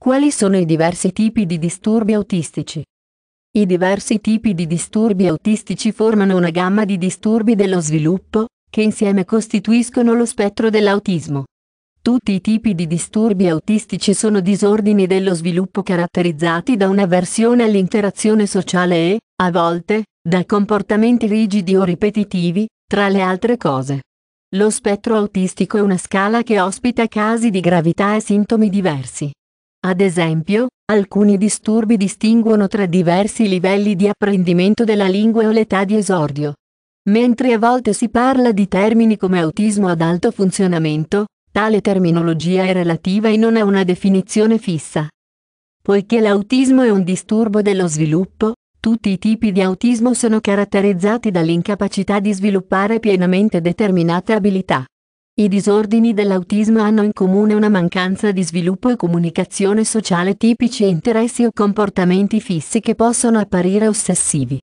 Quali sono i diversi tipi di disturbi autistici? I diversi tipi di disturbi autistici formano una gamma di disturbi dello sviluppo, che insieme costituiscono lo spettro dell'autismo. Tutti i tipi di disturbi autistici sono disordini dello sviluppo caratterizzati da un'avversione all'interazione sociale e, a volte, da comportamenti rigidi o ripetitivi, tra le altre cose. Lo spettro autistico è una scala che ospita casi di gravità e sintomi diversi. Ad esempio, alcuni disturbi distinguono tra diversi livelli di apprendimento della lingua o l'età di esordio. Mentre a volte si parla di termini come autismo ad alto funzionamento, tale terminologia è relativa e non ha una definizione fissa. Poiché l'autismo è un disturbo dello sviluppo, tutti i tipi di autismo sono caratterizzati dall'incapacità di sviluppare pienamente determinate abilità. I disordini dell'autismo hanno in comune una mancanza di sviluppo e comunicazione sociale tipici e interessi o comportamenti fissi che possono apparire ossessivi.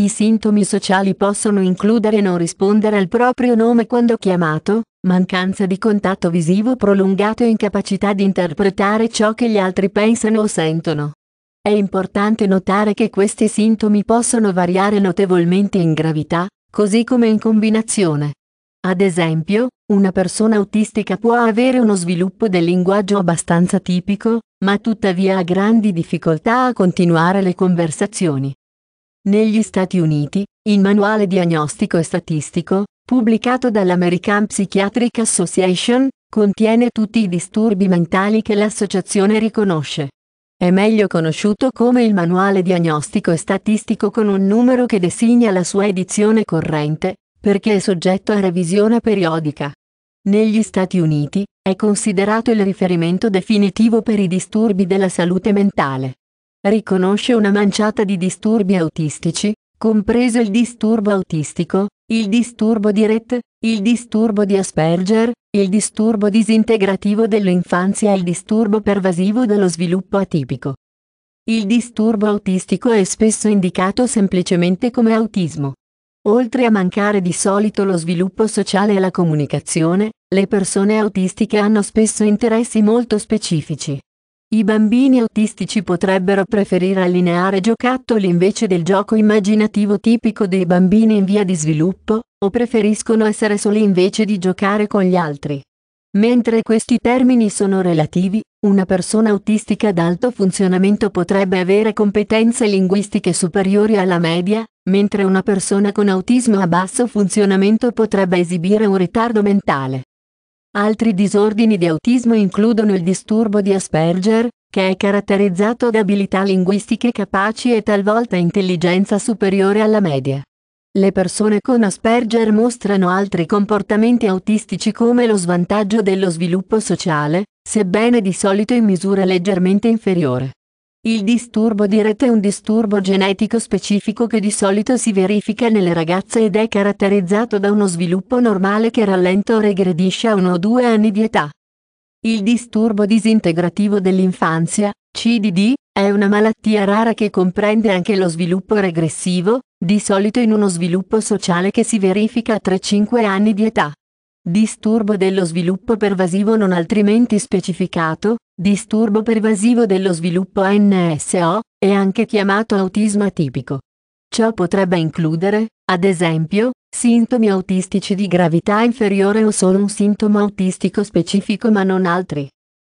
I sintomi sociali possono includere non rispondere al proprio nome quando chiamato, mancanza di contatto visivo prolungato e incapacità di interpretare ciò che gli altri pensano o sentono. È importante notare che questi sintomi possono variare notevolmente in gravità, così come in combinazione. Ad esempio, una persona autistica può avere uno sviluppo del linguaggio abbastanza tipico, ma tuttavia ha grandi difficoltà a continuare le conversazioni. Negli Stati Uniti, il manuale diagnostico e statistico, pubblicato dall'American Psychiatric Association, contiene tutti i disturbi mentali che l'associazione riconosce. È meglio conosciuto come il manuale diagnostico e statistico con un numero che designa la sua edizione corrente, perché è soggetto a revisione periodica. Negli Stati Uniti, è considerato il riferimento definitivo per i disturbi della salute mentale. Riconosce una manciata di disturbi autistici, compreso il disturbo autistico, il disturbo di Rett, il disturbo di Asperger, il disturbo disintegrativo dell'infanzia e il disturbo pervasivo dello sviluppo atipico. Il disturbo autistico è spesso indicato semplicemente come autismo. Oltre a mancare di solito lo sviluppo sociale e la comunicazione, le persone autistiche hanno spesso interessi molto specifici. I bambini autistici potrebbero preferire allineare giocattoli invece del gioco immaginativo tipico dei bambini in via di sviluppo, o preferiscono essere soli invece di giocare con gli altri. Mentre questi termini sono relativi, una persona autistica ad alto funzionamento potrebbe avere competenze linguistiche superiori alla media, mentre una persona con autismo a basso funzionamento potrebbe esibire un ritardo mentale. Altri disordini di autismo includono il disturbo di Asperger, che è caratterizzato da abilità linguistiche capaci e talvolta intelligenza superiore alla media. Le persone con Asperger mostrano altri comportamenti autistici come lo svantaggio dello sviluppo sociale, sebbene di solito in misura leggermente inferiore. Il disturbo di rete è un disturbo genetico specifico che di solito si verifica nelle ragazze ed è caratterizzato da uno sviluppo normale che rallenta o regredisce a uno o due anni di età. Il disturbo disintegrativo dell'infanzia, CDD, è una malattia rara che comprende anche lo sviluppo regressivo, di solito in uno sviluppo sociale che si verifica a 3-5 anni di età disturbo dello sviluppo pervasivo non altrimenti specificato, disturbo pervasivo dello sviluppo NSO, è anche chiamato autismo atipico. Ciò potrebbe includere, ad esempio, sintomi autistici di gravità inferiore o solo un sintomo autistico specifico ma non altri.